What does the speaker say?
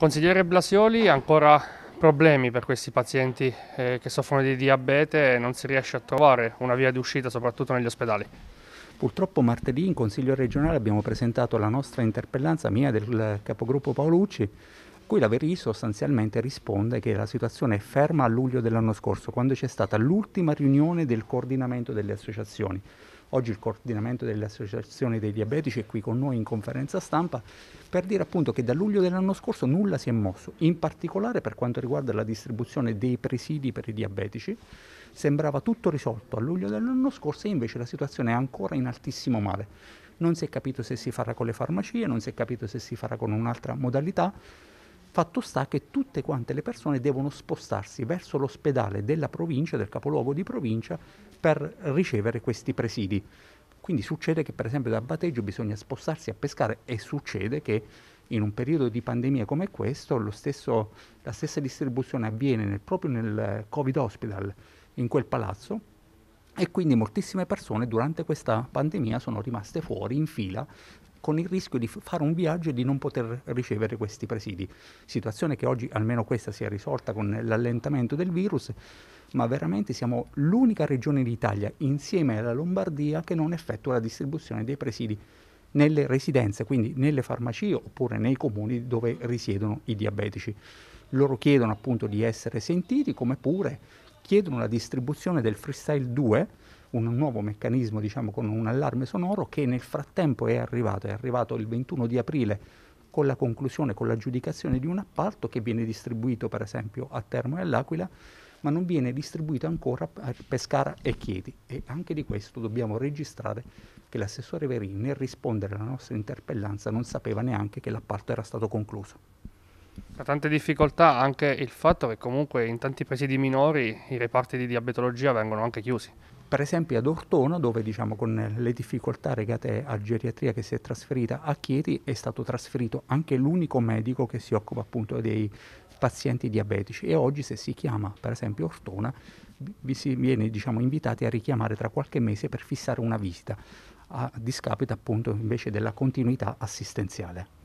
Consigliere Blasioli, ancora problemi per questi pazienti eh, che soffrono di diabete e non si riesce a trovare una via di uscita, soprattutto negli ospedali. Purtroppo martedì in Consiglio regionale abbiamo presentato la nostra interpellanza mia del eh, capogruppo Paolucci cui la Verí sostanzialmente risponde che la situazione è ferma a luglio dell'anno scorso, quando c'è stata l'ultima riunione del coordinamento delle associazioni. Oggi il coordinamento delle associazioni dei diabetici è qui con noi in conferenza stampa per dire appunto che da luglio dell'anno scorso nulla si è mosso, in particolare per quanto riguarda la distribuzione dei presidi per i diabetici. Sembrava tutto risolto a luglio dell'anno scorso e invece la situazione è ancora in altissimo male non si è capito se si farà con le farmacie, non si è capito se si farà con un'altra modalità. Fatto sta che tutte quante le persone devono spostarsi verso l'ospedale della provincia, del capoluogo di provincia, per ricevere questi presidi. Quindi succede che per esempio da Bateggio bisogna spostarsi a pescare e succede che in un periodo di pandemia come questo stesso, la stessa distribuzione avviene nel, proprio nel Covid Hospital, in quel palazzo, e quindi moltissime persone durante questa pandemia sono rimaste fuori in fila con il rischio di fare un viaggio e di non poter ricevere questi presidi. Situazione che oggi almeno questa si è risolta con l'allentamento del virus, ma veramente siamo l'unica regione d'Italia insieme alla Lombardia che non effettua la distribuzione dei presidi nelle residenze, quindi nelle farmacie oppure nei comuni dove risiedono i diabetici. Loro chiedono appunto di essere sentiti, come pure chiedono la distribuzione del Freestyle 2 un nuovo meccanismo diciamo, con un allarme sonoro che nel frattempo è arrivato, è arrivato il 21 di aprile con la conclusione, con l'aggiudicazione di un appalto che viene distribuito per esempio a Termo e all'Aquila, ma non viene distribuito ancora a Pescara e Chieti. E anche di questo dobbiamo registrare che l'assessore Verini nel rispondere alla nostra interpellanza non sapeva neanche che l'appalto era stato concluso. Da tante difficoltà anche il fatto che comunque in tanti paesi di minori i reparti di diabetologia vengono anche chiusi per esempio ad Ortona, dove diciamo, con le difficoltà legate a geriatria che si è trasferita a Chieti è stato trasferito anche l'unico medico che si occupa appunto dei pazienti diabetici e oggi se si chiama per esempio Ortona vi si viene diciamo, invitati a richiamare tra qualche mese per fissare una visita a discapito appunto invece della continuità assistenziale.